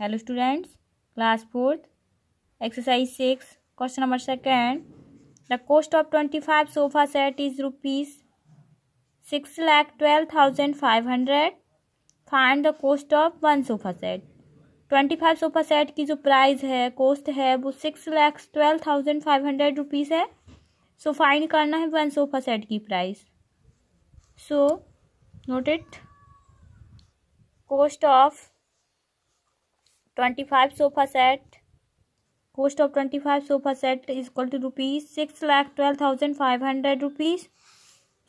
Hello students class fourth exercise six question number second the cost of twenty five sofa set is rupees six lakh twelve thousand five hundred find the cost of one sofa set twenty five sofa set की जो price है cost है वो six lakh twelve thousand five hundred rupees है so so, find करना है one sofa set की price so note it cost of twenty five sofa set cost of twenty five sofa set is equal to rupees six lakh twelve thousand five hundred rupees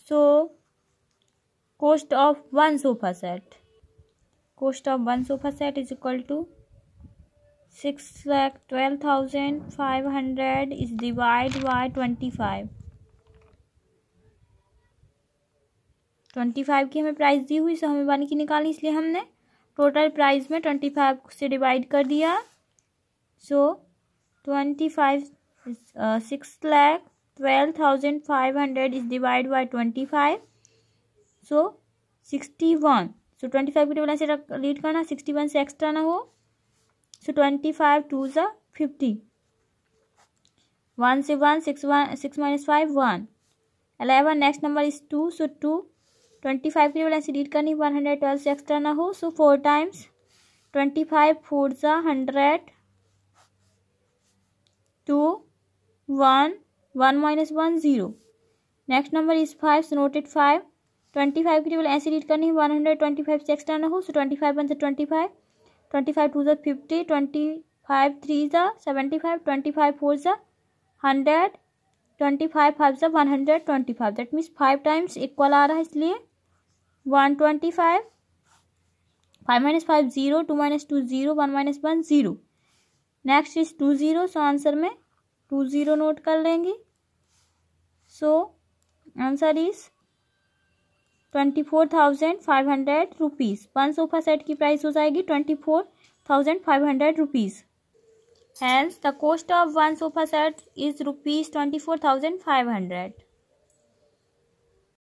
so cost of one sofa set cost of one sofa set is equal to six lakh twelve thousand five hundred is divide by twenty five twenty five की हमें price दी हुई सो हमें one की निकाली इसलिए हमने total price में twenty five से डिवाइड कर दिया so twenty five six lakh twelve thousand five hundred is divide by twenty five so sixty one so twenty five की टेबल ऐसे लीड करना सिक्सटी वन से एक्स्ट्रा ना हो सो ट्वेंटी फाइव टू ज फिफ्टी वन से one six one six minus five one eleven next number is two so two twenty five की valency डीट करनी वन हंड्रेड ट्वेल्व से एक्स्ट्रा ना हो so four times twenty five four सा hundred two one one minus one zero next number is five so noted five twenty five की table ऐसी read करनी है वन हंड्रेड ट्वेंटी फाइव से extra ना हो सो ट्वेंटी फाइव वन से twenty five twenty five two ज़ा fifty twenty five three ज़ा seventy five twenty five four ज़ा हंड्रेड ट्वेंटी फाइव फाइव से one hundred twenty five that means five times equal आ रहा है इसलिए one twenty five five minus five zero two minus two zero one minus one zero next is two zero so answer में two zero note कर लेंगे so answer is twenty four thousand five hundred rupees one sofa set की price हो जाएगी twenty four thousand five hundred rupees Hence, the cost of one sofa set is rupees 24,500.